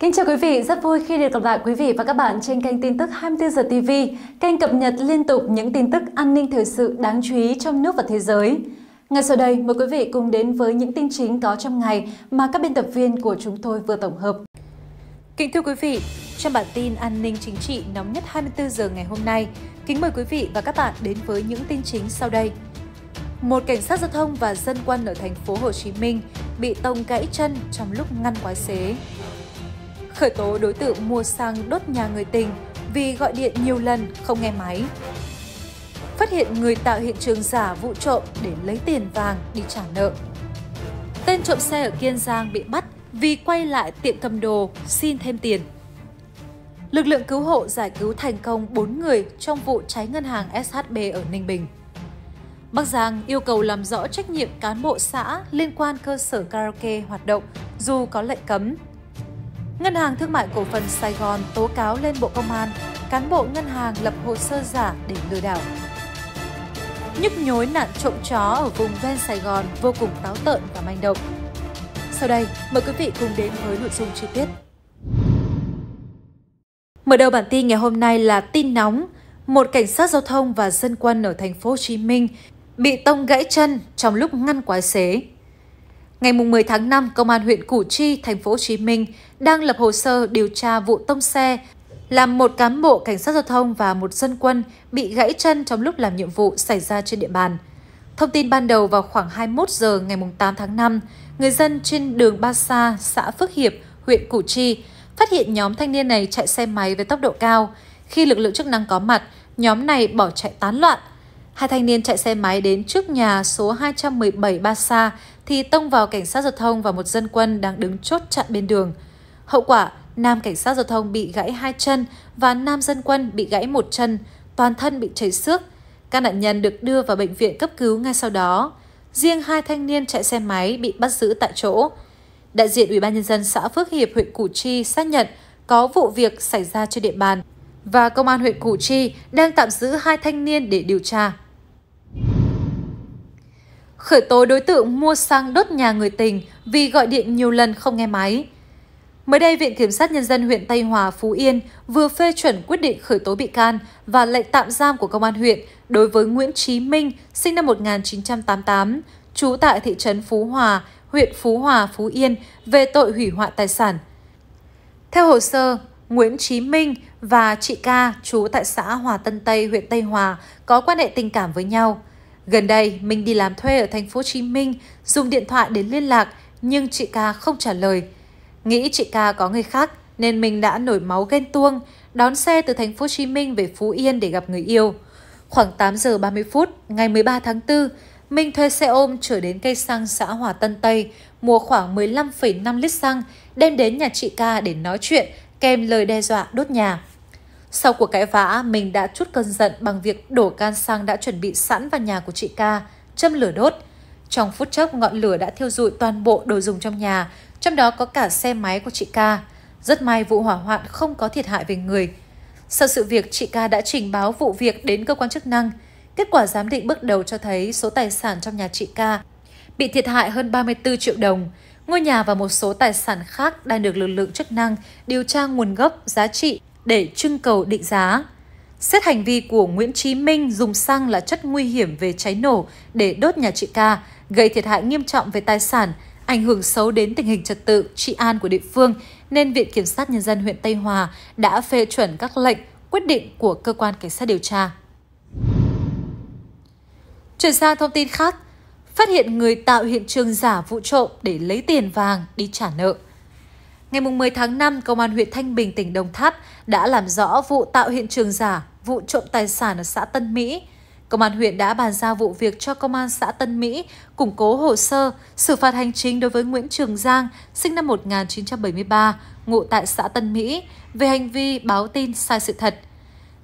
Kính chào quý vị, rất vui khi được gặp lại quý vị và các bạn trên kênh tin tức 24 giờ TV, kênh cập nhật liên tục những tin tức an ninh thời sự đáng chú ý trong nước và thế giới. Ngay sau đây, mời quý vị cùng đến với những tin chính có trong ngày mà các biên tập viên của chúng tôi vừa tổng hợp. Kính thưa quý vị, trong bản tin an ninh chính trị nóng nhất 24 giờ ngày hôm nay, kính mời quý vị và các bạn đến với những tin chính sau đây. Một cảnh sát giao thông và dân quân ở thành phố Hồ Chí Minh bị tông gãy chân trong lúc ngăn quái xế khởi tố đối tượng mua xăng đốt nhà người tình vì gọi điện nhiều lần không nghe máy. Phát hiện người tạo hiện trường giả vụ trộm để lấy tiền vàng đi trả nợ. Tên trộm xe ở Kiên Giang bị bắt vì quay lại tiệm cầm đồ xin thêm tiền. Lực lượng cứu hộ giải cứu thành công 4 người trong vụ cháy ngân hàng SHB ở Ninh Bình. Bắc Giang yêu cầu làm rõ trách nhiệm cán bộ xã liên quan cơ sở karaoke hoạt động dù có lệnh cấm Ngân hàng Thương mại Cổ phần Sài Gòn tố cáo lên Bộ Công an, cán bộ ngân hàng lập hồ sơ giả để lừa đảo. Nhức nhối nạn trộm chó ở vùng ven Sài Gòn vô cùng táo tợn và manh động. Sau đây, mời quý vị cùng đến với nội dung chi tiết. Mở đầu bản tin ngày hôm nay là tin nóng. Một cảnh sát giao thông và dân quân ở thành phố Hồ Chí Minh bị tông gãy chân trong lúc ngăn quái xế. Ngày 10 tháng 5, Công an huyện Củ Chi, thành phố Hồ Chí Minh đang lập hồ sơ điều tra vụ tông xe làm một cán bộ cảnh sát giao thông và một dân quân bị gãy chân trong lúc làm nhiệm vụ xảy ra trên địa bàn. Thông tin ban đầu vào khoảng 21 giờ ngày 8 tháng 5, người dân trên đường Ba Sa, xã Phước Hiệp, huyện Củ Chi phát hiện nhóm thanh niên này chạy xe máy với tốc độ cao. Khi lực lượng chức năng có mặt, nhóm này bỏ chạy tán loạn. Hai thanh niên chạy xe máy đến trước nhà số 217 Ba Sa, thì tông vào cảnh sát giao thông và một dân quân đang đứng chốt chặn bên đường. Hậu quả, nam cảnh sát giao thông bị gãy hai chân và nam dân quân bị gãy một chân, toàn thân bị chảy xước. Các nạn nhân được đưa vào bệnh viện cấp cứu ngay sau đó. Riêng hai thanh niên chạy xe máy bị bắt giữ tại chỗ. Đại diện Ủy ban nhân dân xã Phước Hiệp, huyện Củ Chi xác nhận có vụ việc xảy ra trên địa bàn và công an huyện Củ Chi đang tạm giữ hai thanh niên để điều tra khởi tố đối tượng mua xăng đốt nhà người tình vì gọi điện nhiều lần không nghe máy. Mới đây, Viện Kiểm sát Nhân dân huyện Tây Hòa, Phú Yên vừa phê chuẩn quyết định khởi tố bị can và lệnh tạm giam của Công an huyện đối với Nguyễn Chí Minh, sinh năm 1988, trú tại thị trấn Phú Hòa, huyện Phú Hòa, Phú Yên về tội hủy hoại tài sản. Theo hồ sơ, Nguyễn Chí Minh và chị Ca, trú tại xã Hòa Tân Tây, huyện Tây Hòa, có quan hệ tình cảm với nhau. Gần đây, mình đi làm thuê ở thành phố Hồ Chí Minh, dùng điện thoại đến liên lạc, nhưng chị ca không trả lời. Nghĩ chị ca có người khác, nên mình đã nổi máu ghen tuông, đón xe từ thành phố Hồ Chí Minh về Phú Yên để gặp người yêu. Khoảng 8 giờ 30 phút, ngày 13 tháng 4, Minh thuê xe ôm trở đến cây xăng xã Hòa Tân Tây, mua khoảng 15,5 lít xăng, đem đến nhà chị ca để nói chuyện, kèm lời đe dọa đốt nhà. Sau cuộc cãi vã, mình đã chút cơn giận bằng việc đổ can xăng đã chuẩn bị sẵn vào nhà của chị ca, châm lửa đốt. Trong phút chốc, ngọn lửa đã thiêu rụi toàn bộ đồ dùng trong nhà, trong đó có cả xe máy của chị ca. Rất may vụ hỏa hoạn không có thiệt hại về người. Sau sự việc, chị ca đã trình báo vụ việc đến cơ quan chức năng. Kết quả giám định bước đầu cho thấy số tài sản trong nhà chị ca bị thiệt hại hơn 34 triệu đồng. Ngôi nhà và một số tài sản khác đang được lực lượng chức năng điều tra nguồn gốc, giá trị để trưng cầu định giá. Xét hành vi của Nguyễn Chí Minh dùng xăng là chất nguy hiểm về cháy nổ để đốt nhà chị ca, gây thiệt hại nghiêm trọng về tài sản, ảnh hưởng xấu đến tình hình trật tự, trị an của địa phương, nên Viện Kiểm sát Nhân dân huyện Tây Hòa đã phê chuẩn các lệnh, quyết định của Cơ quan Cảnh sát điều tra. Chuyển sang thông tin khác, phát hiện người tạo hiện trường giả vụ trộm để lấy tiền vàng đi trả nợ. Ngày 10 tháng 5, Công an huyện Thanh Bình, tỉnh Đồng Tháp đã làm rõ vụ tạo hiện trường giả, vụ trộm tài sản ở xã Tân Mỹ. Công an huyện đã bàn giao vụ việc cho Công an xã Tân Mỹ, củng cố hồ sơ, xử phạt hành chính đối với Nguyễn Trường Giang, sinh năm 1973, ngụ tại xã Tân Mỹ, về hành vi báo tin sai sự thật.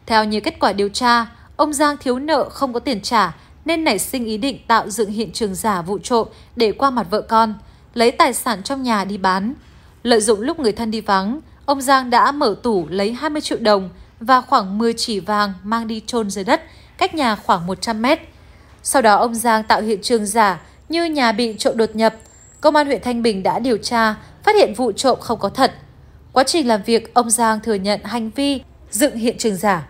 Theo như kết quả điều tra, ông Giang thiếu nợ không có tiền trả nên nảy sinh ý định tạo dựng hiện trường giả vụ trộm để qua mặt vợ con, lấy tài sản trong nhà đi bán. Lợi dụng lúc người thân đi vắng, ông Giang đã mở tủ lấy 20 triệu đồng và khoảng 10 chỉ vàng mang đi chôn dưới đất, cách nhà khoảng 100 mét. Sau đó ông Giang tạo hiện trường giả như nhà bị trộm đột nhập. Công an huyện Thanh Bình đã điều tra, phát hiện vụ trộm không có thật. Quá trình làm việc, ông Giang thừa nhận hành vi dựng hiện trường giả.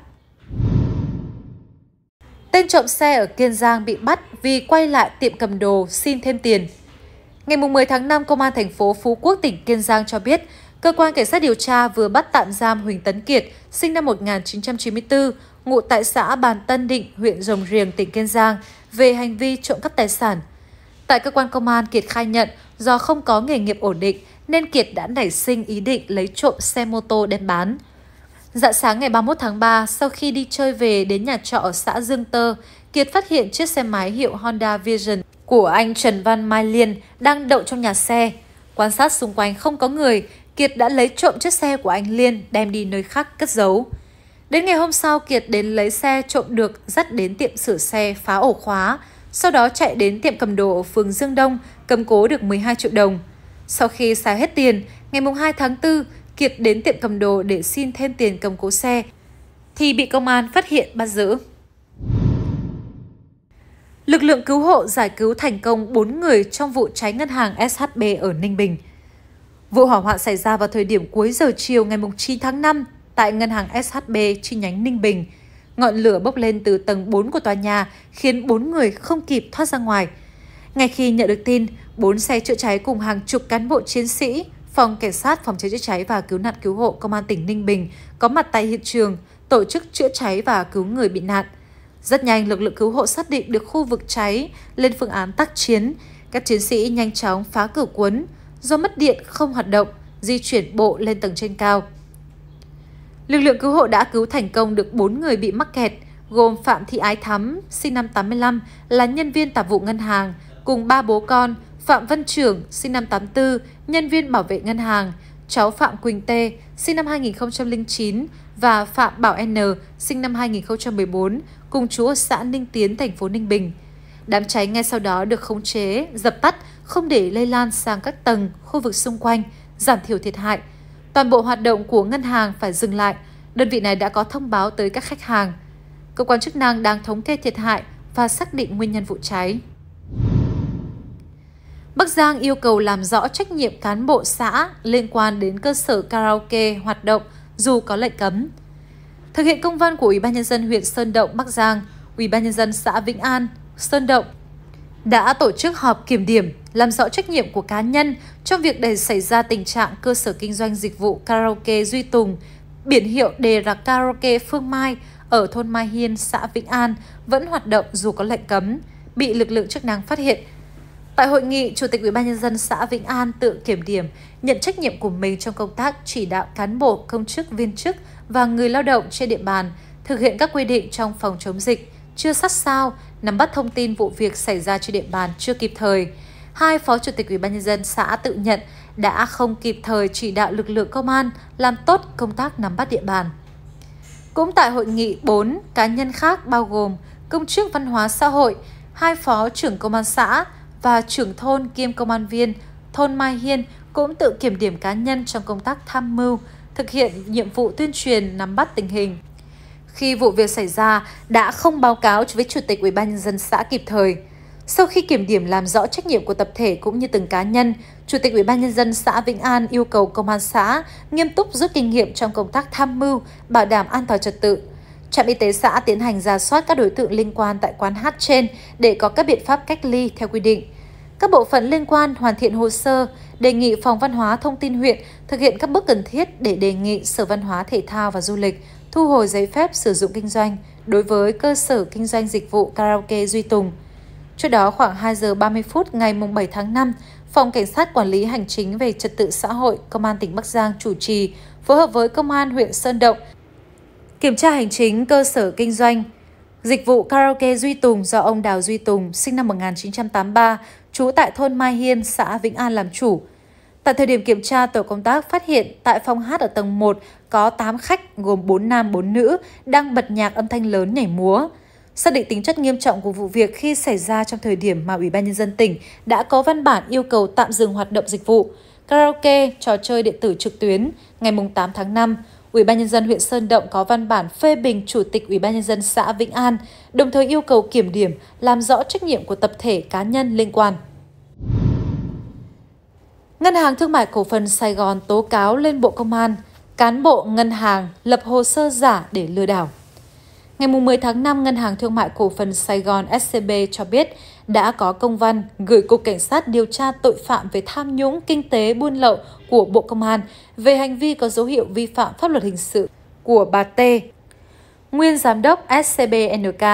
Tên trộm xe ở Kiên Giang bị bắt vì quay lại tiệm cầm đồ xin thêm tiền. Ngày 10 tháng 5, Công an thành phố Phú Quốc, tỉnh Kiên Giang cho biết, cơ quan cảnh sát điều tra vừa bắt tạm giam Huỳnh Tấn Kiệt, sinh năm 1994, ngụ tại xã Bàn Tân Định, huyện Rồng Riềng, tỉnh Kiên Giang, về hành vi trộm cắp tài sản. Tại cơ quan công an, Kiệt khai nhận do không có nghề nghiệp ổn định nên Kiệt đã nảy sinh ý định lấy trộm xe mô tô đem bán. Dạng sáng ngày 31 tháng 3, sau khi đi chơi về đến nhà trọ ở xã Dương Tơ, Kiệt phát hiện chiếc xe máy hiệu Honda Vision của anh Trần Văn Mai Liên đang đậu trong nhà xe. Quan sát xung quanh không có người, Kiệt đã lấy trộm chiếc xe của anh Liên đem đi nơi khác cất giấu. Đến ngày hôm sau, Kiệt đến lấy xe trộm được dắt đến tiệm sửa xe phá ổ khóa, sau đó chạy đến tiệm cầm đồ ở phường Dương Đông, cầm cố được 12 triệu đồng. Sau khi xài hết tiền, ngày 2 tháng 4, Kiệt đến tiệm cầm đồ để xin thêm tiền cầm cố xe, thì bị công an phát hiện bắt giữ. Lực lượng cứu hộ giải cứu thành công 4 người trong vụ cháy ngân hàng SHB ở Ninh Bình. Vụ hỏa hoạn xảy ra vào thời điểm cuối giờ chiều ngày 9 tháng 5 tại ngân hàng SHB chi nhánh Ninh Bình. Ngọn lửa bốc lên từ tầng 4 của tòa nhà khiến 4 người không kịp thoát ra ngoài. Ngay khi nhận được tin, 4 xe chữa cháy cùng hàng chục cán bộ chiến sĩ, phòng cảnh sát phòng cháy chữa cháy và cứu nạn cứu hộ công an tỉnh Ninh Bình có mặt tại hiện trường, tổ chức chữa cháy và cứu người bị nạn. Rất nhanh, lực lượng cứu hộ xác định được khu vực cháy, lên phương án tác chiến. Các chiến sĩ nhanh chóng phá cửa cuốn, do mất điện không hoạt động, di chuyển bộ lên tầng trên cao. Lực lượng cứu hộ đã cứu thành công được 4 người bị mắc kẹt, gồm Phạm Thị Ái Thắm, sinh năm 85, là nhân viên tạp vụ ngân hàng, cùng ba bố con, Phạm Văn Trưởng, sinh năm 84, nhân viên bảo vệ ngân hàng, cháu Phạm Quỳnh Tê, sinh năm 2009 và Phạm Bảo N, sinh năm 2014, cùng chú ở xã Ninh Tiến, thành phố Ninh Bình. Đám cháy ngay sau đó được khống chế, dập tắt, không để lây lan sang các tầng, khu vực xung quanh, giảm thiểu thiệt hại. Toàn bộ hoạt động của ngân hàng phải dừng lại. Đơn vị này đã có thông báo tới các khách hàng. Cơ quan chức năng đang thống kê thiệt hại và xác định nguyên nhân vụ cháy. Bắc Giang yêu cầu làm rõ trách nhiệm cán bộ xã liên quan đến cơ sở karaoke hoạt động dù có lệnh cấm. Thực hiện công văn của Ủy ban nhân dân huyện Sơn Động Bắc Giang, Ủy ban nhân dân xã Vĩnh An, Sơn Động đã tổ chức họp kiểm điểm, làm rõ trách nhiệm của cá nhân trong việc để xảy ra tình trạng cơ sở kinh doanh dịch vụ karaoke Duy Tùng, biển hiệu đề là karaoke Phương Mai ở thôn Mai Hiên, xã Vĩnh An vẫn hoạt động dù có lệnh cấm, bị lực lượng chức năng phát hiện. Tại hội nghị, Chủ tịch ủy ban nhân dân xã Vĩnh An tự kiểm điểm nhận trách nhiệm của mình trong công tác chỉ đạo cán bộ, công chức, viên chức và người lao động trên địa bàn thực hiện các quy định trong phòng chống dịch chưa sát sao, nắm bắt thông tin vụ việc xảy ra trên địa bàn chưa kịp thời. Hai phó chủ tịch Ủy ban nhân dân xã tự nhận đã không kịp thời chỉ đạo lực lượng công an làm tốt công tác nắm bắt địa bàn. Cũng tại hội nghị 4 cá nhân khác bao gồm công chức văn hóa xã hội, hai phó trưởng công an xã và trưởng thôn kiêm công an viên thôn Mai Hiên cũng tự kiểm điểm cá nhân trong công tác tham mưu, thực hiện nhiệm vụ tuyên truyền nắm bắt tình hình. Khi vụ việc xảy ra, đã không báo cáo với Chủ tịch UBND xã kịp thời. Sau khi kiểm điểm làm rõ trách nhiệm của tập thể cũng như từng cá nhân, Chủ tịch UBND xã Vĩnh An yêu cầu Công an xã nghiêm túc rút kinh nghiệm trong công tác tham mưu, bảo đảm an toàn trật tự. Trạm y tế xã tiến hành ra soát các đối tượng liên quan tại quán hát trên để có các biện pháp cách ly theo quy định. Các bộ phận liên quan hoàn thiện hồ sơ, đề nghị Phòng Văn hóa Thông tin huyện thực hiện các bước cần thiết để đề nghị Sở Văn hóa Thể thao và Du lịch thu hồi giấy phép sử dụng kinh doanh đối với cơ sở kinh doanh dịch vụ karaoke Duy Tùng. Trước đó khoảng 2 giờ 30 phút ngày 7 tháng 5, Phòng Cảnh sát Quản lý Hành chính về Trật tự xã hội Công an tỉnh Bắc Giang chủ trì phối hợp với Công an huyện Sơn Động kiểm tra hành chính cơ sở kinh doanh Dịch vụ karaoke Duy Tùng do ông Đào Duy Tùng, sinh năm 1983, trú tại thôn Mai Hiên, xã Vĩnh An làm chủ. Tại thời điểm kiểm tra, tổ công tác phát hiện tại phòng hát ở tầng 1 có 8 khách gồm 4 nam 4 nữ đang bật nhạc âm thanh lớn nhảy múa. Xác định tính chất nghiêm trọng của vụ việc khi xảy ra trong thời điểm mà Ủy ban Nhân dân tỉnh đã có văn bản yêu cầu tạm dừng hoạt động dịch vụ, karaoke, trò chơi điện tử trực tuyến ngày 8 tháng 5, UBND huyện Sơn Động có văn bản phê bình Chủ tịch UBND xã Vĩnh An, đồng thời yêu cầu kiểm điểm, làm rõ trách nhiệm của tập thể cá nhân liên quan. Ngân hàng Thương mại Cổ phần Sài Gòn tố cáo lên Bộ Công an, cán bộ ngân hàng lập hồ sơ giả để lừa đảo. Ngày 10 tháng 5, Ngân hàng Thương mại Cổ phần Sài Gòn SCB cho biết đã có công văn gửi Cục Cảnh sát điều tra tội phạm về tham nhũng kinh tế buôn lậu của Bộ Công an về hành vi có dấu hiệu vi phạm pháp luật hình sự của bà T, nguyên giám đốc SCBNK.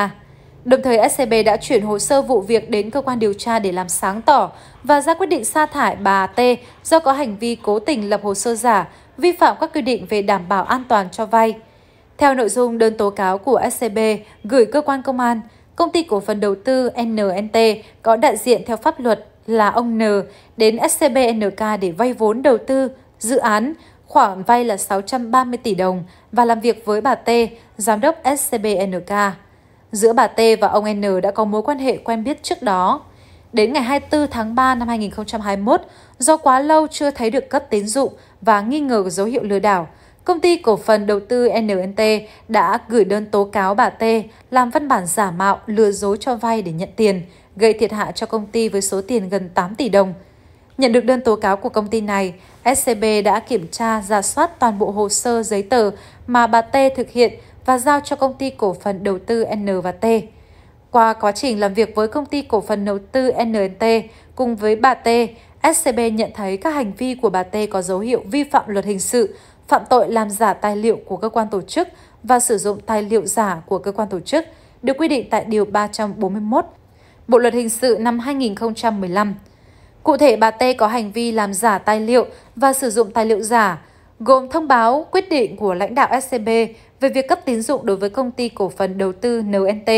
Đồng thời, SCB đã chuyển hồ sơ vụ việc đến cơ quan điều tra để làm sáng tỏ và ra quyết định sa thải bà T do có hành vi cố tình lập hồ sơ giả, vi phạm các quy định về đảm bảo an toàn cho vay. Theo nội dung đơn tố cáo của SCB gửi cơ quan công an, Công ty cổ phần đầu tư NNT có đại diện theo pháp luật là ông N đến SCB NK để vay vốn đầu tư dự án, khoản vay là 630 tỷ đồng và làm việc với bà T, giám đốc SCB NK. Giữa bà T và ông N đã có mối quan hệ quen biết trước đó. Đến ngày 24 tháng 3 năm 2021, do quá lâu chưa thấy được cấp tín dụng và nghi ngờ dấu hiệu lừa đảo, Công ty cổ phần đầu tư NNT đã gửi đơn tố cáo bà T làm văn bản giả mạo lừa dối cho vay để nhận tiền, gây thiệt hại cho công ty với số tiền gần 8 tỷ đồng. Nhận được đơn tố cáo của công ty này, SCB đã kiểm tra, ra soát toàn bộ hồ sơ giấy tờ mà bà T thực hiện và giao cho công ty cổ phần đầu tư N và T. Qua quá trình làm việc với công ty cổ phần đầu tư NNT cùng với bà T, SCB nhận thấy các hành vi của bà T có dấu hiệu vi phạm luật hình sự, phạm tội làm giả tài liệu của cơ quan tổ chức và sử dụng tài liệu giả của cơ quan tổ chức được quy định tại Điều 341 Bộ Luật Hình sự năm 2015. Cụ thể, bà T có hành vi làm giả tài liệu và sử dụng tài liệu giả, gồm thông báo quyết định của lãnh đạo SCB về việc cấp tín dụng đối với công ty cổ phần đầu tư NNT,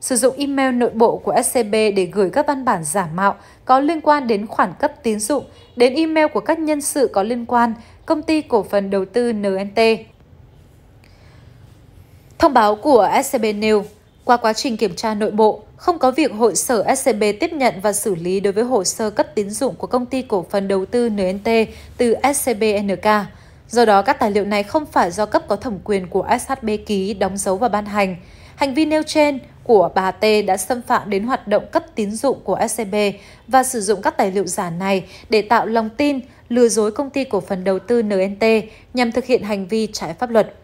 sử dụng email nội bộ của SCB để gửi các văn bản giả mạo có liên quan đến khoản cấp tín dụng đến email của các nhân sự có liên quan công ty cổ phần đầu tư NNT. Thông báo của SCB nêu, qua quá trình kiểm tra nội bộ, không có việc hội sở SCB tiếp nhận và xử lý đối với hồ sơ cấp tín dụng của công ty cổ phần đầu tư NNT từ SCB NK. Do đó, các tài liệu này không phải do cấp có thẩm quyền của SHB ký, đóng dấu và ban hành. Hành vi nêu trên của bà T đã xâm phạm đến hoạt động cấp tín dụng của SCB e và sử dụng các tài liệu giả này để tạo lòng tin, lừa dối công ty cổ phần đầu tư NNT nhằm thực hiện hành vi trái pháp luật.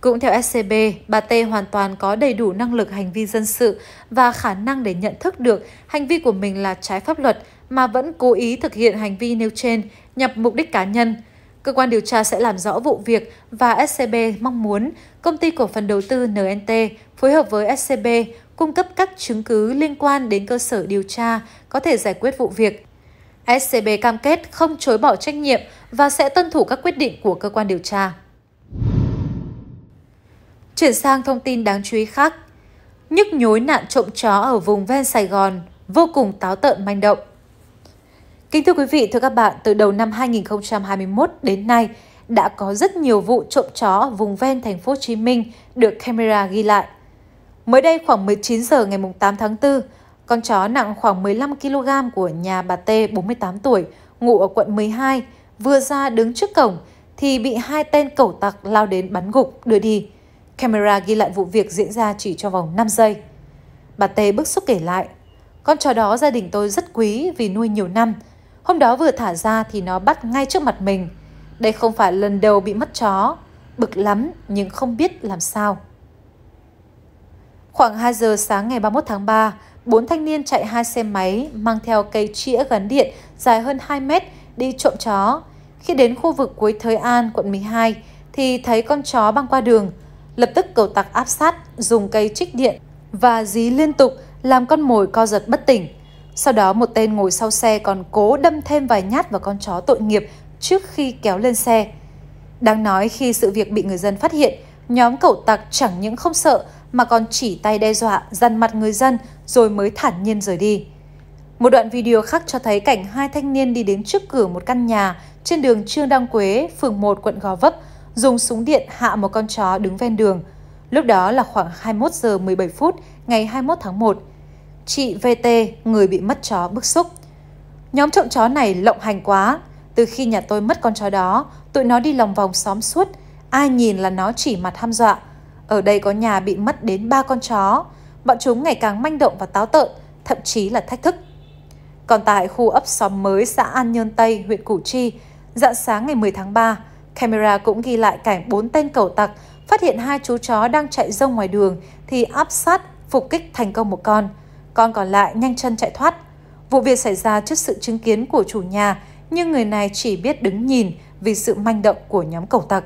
Cũng theo SCB, e bà T hoàn toàn có đầy đủ năng lực hành vi dân sự và khả năng để nhận thức được hành vi của mình là trái pháp luật mà vẫn cố ý thực hiện hành vi nêu trên nhằm mục đích cá nhân. Cơ quan điều tra sẽ làm rõ vụ việc và SCB e mong muốn công ty cổ phần đầu tư NNT phối hợp với SCB cung cấp các chứng cứ liên quan đến cơ sở điều tra có thể giải quyết vụ việc. SCB cam kết không chối bỏ trách nhiệm và sẽ tuân thủ các quyết định của cơ quan điều tra. Chuyển sang thông tin đáng chú ý khác. Nhức nhối nạn trộm chó ở vùng ven Sài Gòn, vô cùng táo tợn manh động. Kính thưa quý vị, thưa các bạn, từ đầu năm 2021 đến nay, đã có rất nhiều vụ trộm chó ở vùng ven thành phố Hồ Chí Minh được camera ghi lại. Mới đây khoảng 19 giờ ngày 8 tháng 4, con chó nặng khoảng 15 kg của nhà bà T 48 tuổi, ngụ ở quận 12, vừa ra đứng trước cổng thì bị hai tên cẩu tặc lao đến bắn gục đưa đi. Camera ghi lại vụ việc diễn ra chỉ trong vòng 5 giây. Bà T bức xúc kể lại, con chó đó gia đình tôi rất quý vì nuôi nhiều năm. Hôm đó vừa thả ra thì nó bắt ngay trước mặt mình. Đây không phải lần đầu bị mất chó, bực lắm nhưng không biết làm sao. Khoảng 2 giờ sáng ngày 31 tháng 3, bốn thanh niên chạy hai xe máy mang theo cây chĩa gắn điện dài hơn 2 mét đi trộm chó. Khi đến khu vực cuối Thới An, quận 12, thì thấy con chó băng qua đường. Lập tức cầu tặc áp sát, dùng cây trích điện và dí liên tục làm con mồi co giật bất tỉnh. Sau đó một tên ngồi sau xe còn cố đâm thêm vài nhát vào con chó tội nghiệp trước khi kéo lên xe. Đáng nói khi sự việc bị người dân phát hiện, Nhóm cậu tặc chẳng những không sợ mà còn chỉ tay đe dọa, dằn mặt người dân rồi mới thản nhiên rời đi. Một đoạn video khác cho thấy cảnh hai thanh niên đi đến trước cửa một căn nhà trên đường Trương Đăng Quế, phường 1, quận Gò Vấp, dùng súng điện hạ một con chó đứng ven đường. Lúc đó là khoảng 21 giờ 17 phút ngày 21 tháng 1. Chị VT, người bị mất chó bức xúc. Nhóm trộm chó này lộng hành quá. Từ khi nhà tôi mất con chó đó, tụi nó đi lòng vòng xóm suốt, Ai nhìn là nó chỉ mặt ham dọa. Ở đây có nhà bị mất đến ba con chó. Bọn chúng ngày càng manh động và táo tợn, thậm chí là thách thức. Còn tại khu ấp xóm mới xã An Nhơn Tây, huyện Củ Chi, dạng sáng ngày 10 tháng 3, camera cũng ghi lại cảnh bốn tên cầu tặc phát hiện hai chú chó đang chạy rông ngoài đường thì áp sát phục kích thành công một con. Con còn lại nhanh chân chạy thoát. Vụ việc xảy ra trước sự chứng kiến của chủ nhà, nhưng người này chỉ biết đứng nhìn vì sự manh động của nhóm cầu tặc.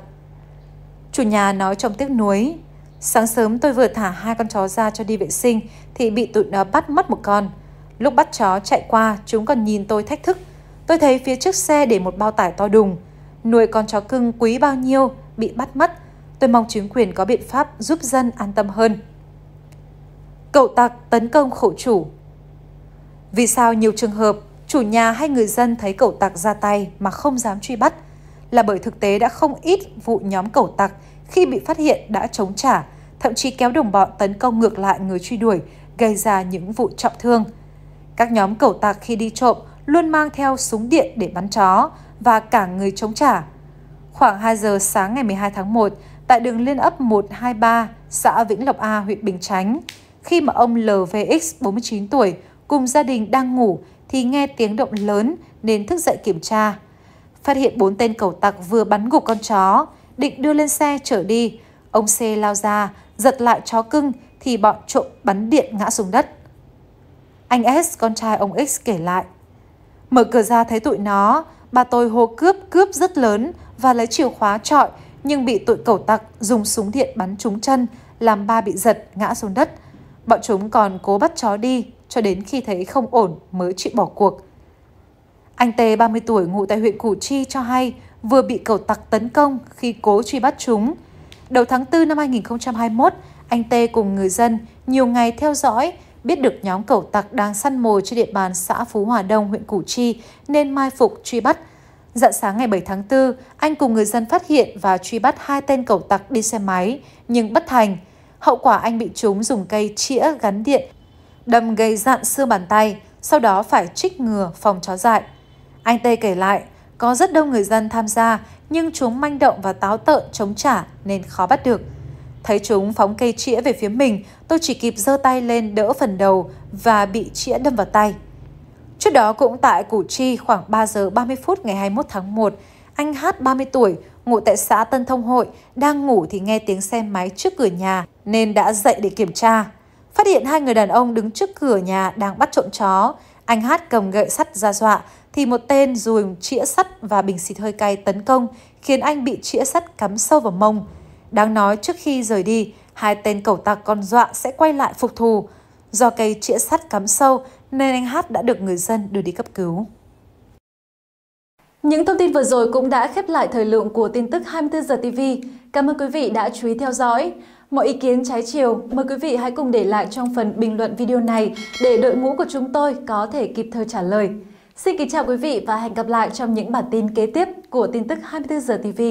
Chủ nhà nói trong tiếc nuối. Sáng sớm tôi vừa thả hai con chó ra cho đi vệ sinh thì bị tụi nó bắt mất một con. Lúc bắt chó chạy qua, chúng còn nhìn tôi thách thức. Tôi thấy phía trước xe để một bao tải to đùng. Nuôi con chó cưng quý bao nhiêu, bị bắt mất. Tôi mong chính quyền có biện pháp giúp dân an tâm hơn. Cậu tặc tấn công khổ chủ Vì sao nhiều trường hợp chủ nhà hay người dân thấy cậu tặc ra tay mà không dám truy bắt? là bởi thực tế đã không ít vụ nhóm cẩu tặc khi bị phát hiện đã chống trả, thậm chí kéo đồng bọn tấn công ngược lại người truy đuổi, gây ra những vụ trọng thương. Các nhóm cẩu tặc khi đi trộm luôn mang theo súng điện để bắn chó và cả người chống trả. Khoảng 2 giờ sáng ngày 12 tháng 1, tại đường liên ấp 123, xã Vĩnh Lộc A, huyện Bình Chánh, khi mà ông LVX 49 tuổi cùng gia đình đang ngủ thì nghe tiếng động lớn nên thức dậy kiểm tra phát hiện bốn tên cầu tặc vừa bắn gục con chó, định đưa lên xe chở đi. Ông C lao ra, giật lại chó cưng thì bọn trộm bắn điện ngã xuống đất. Anh S, con trai ông X kể lại. Mở cửa ra thấy tụi nó, bà tôi hô cướp cướp rất lớn và lấy chìa khóa trọi nhưng bị tụi cầu tặc dùng súng điện bắn trúng chân làm ba bị giật ngã xuống đất. Bọn chúng còn cố bắt chó đi cho đến khi thấy không ổn mới chịu bỏ cuộc. Anh T, 30 tuổi, ngụ tại huyện Củ Chi cho hay vừa bị cầu tặc tấn công khi cố truy bắt chúng. Đầu tháng 4 năm 2021, anh Tê cùng người dân nhiều ngày theo dõi biết được nhóm cầu tặc đang săn mồi trên địa bàn xã Phú Hòa Đông, huyện Củ Chi nên mai phục truy bắt. Dạng sáng ngày 7 tháng 4, anh cùng người dân phát hiện và truy bắt hai tên cầu tặc đi xe máy, nhưng bất thành. Hậu quả anh bị chúng dùng cây chĩa gắn điện, đâm gây dạn xương bàn tay, sau đó phải trích ngừa phòng chó dại. Anh Tê kể lại, có rất đông người dân tham gia nhưng chúng manh động và táo tợn chống trả nên khó bắt được. Thấy chúng phóng cây chĩa về phía mình, tôi chỉ kịp giơ tay lên đỡ phần đầu và bị chĩa đâm vào tay. Trước đó cũng tại Củ Chi khoảng 3 giờ 30 phút ngày 21 tháng 1, anh Hát 30 tuổi, ngụ tại xã Tân Thông Hội, đang ngủ thì nghe tiếng xe máy trước cửa nhà nên đã dậy để kiểm tra. Phát hiện hai người đàn ông đứng trước cửa nhà đang bắt trộm chó, anh H cầm gậy sắt ra dọa thì một tên dùng chĩa sắt và bình xịt hơi cay tấn công, khiến anh bị chĩa sắt cắm sâu vào mông. Đáng nói trước khi rời đi, hai tên cẩu tặc còn dọa sẽ quay lại phục thù. Do cây chĩa sắt cắm sâu nên anh Hát đã được người dân đưa đi cấp cứu. Những thông tin vừa rồi cũng đã khép lại thời lượng của tin tức 24 giờ TV. Cảm ơn quý vị đã chú ý theo dõi. Mọi ý kiến trái chiều, mời quý vị hãy cùng để lại trong phần bình luận video này để đội ngũ của chúng tôi có thể kịp thời trả lời. Xin kính chào quý vị và hẹn gặp lại trong những bản tin kế tiếp của tin tức 24 giờ TV.